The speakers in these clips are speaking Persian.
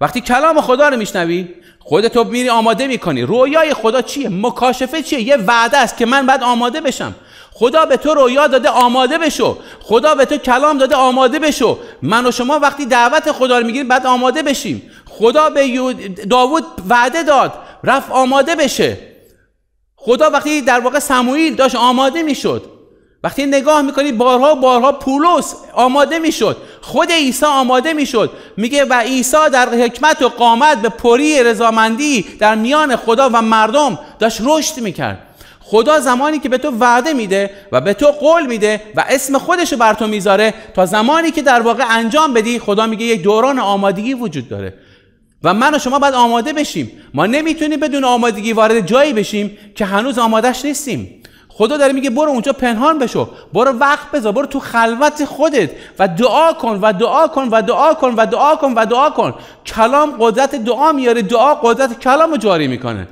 وقتی کلام خدا رو میشنوی خودتو میری آماده میکنی رویای خدا چیه مکاشفه چیه یه وعده است که من بعد آماده بشم خدا به تو رویا داده آماده بشو خدا به تو کلام داده آماده بشو من و شما وقتی دعوت خدا رو میگیریم بعد آماده بشیم خدا به داوود وعده داد رفت آماده بشه خدا وقتی در واقع سموئیل داشت آماده میشد وقتی نگاه میکنی بارها بارها پولس آماده میشد خود عیسی آماده میشد میگه و عیسی در حکمت و قامت به پری رضامندی در میان خدا و مردم داشت رشد میکرد خدا زمانی که به تو وعده میده و به تو قول میده و اسم خودش رو بر تو میذاره تا زمانی که در واقع انجام بدی خدا میگه یک دوران آمادگی وجود داره و من و شما باید آماده بشیم ما نمیتونیم بدون آمادگی وارد جایی بشیم که هنوز آمادش نیستیم خدا داره میگه برو اونجا پنهان بشو برو وقت بذار برو تو خلوت خودت و دعا کن و دعا کن و دعا کن و دعا کن و دعا کن کلام قدرت دعا میاره دعا قدرت کلام جاری میکنه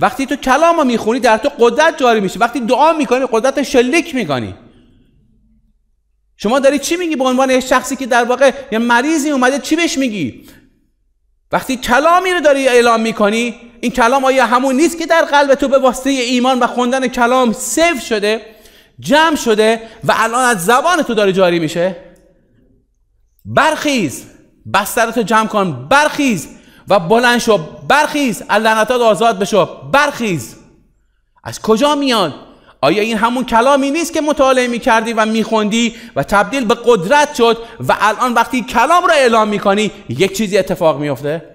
وقتی تو کلام رو میخونی در تو قدرت جاری میشه وقتی دعا میکنی قدرت شلیک میکنی شما داری چی میگی به عنوان یه شخصی که در واقع یه مریضی اومده چی بهش میگی وقتی کلامی رو داری اعلام میکنی این کلام آیا همون نیست که در قلب تو به واسطه ایمان و خوندن کلام سف شده جمع شده و الان از زبان تو داره جاری میشه برخیز بسترتو جمع کن برخیز و بلند شو برخیز از لعنتات آزاد بشو برخیز از کجا میاد آیا این همون کلامی نیست که مطالعه کردی و خوندی و تبدیل به قدرت شد و الان وقتی کلام را اعلام کنی یک چیزی اتفاق افته؟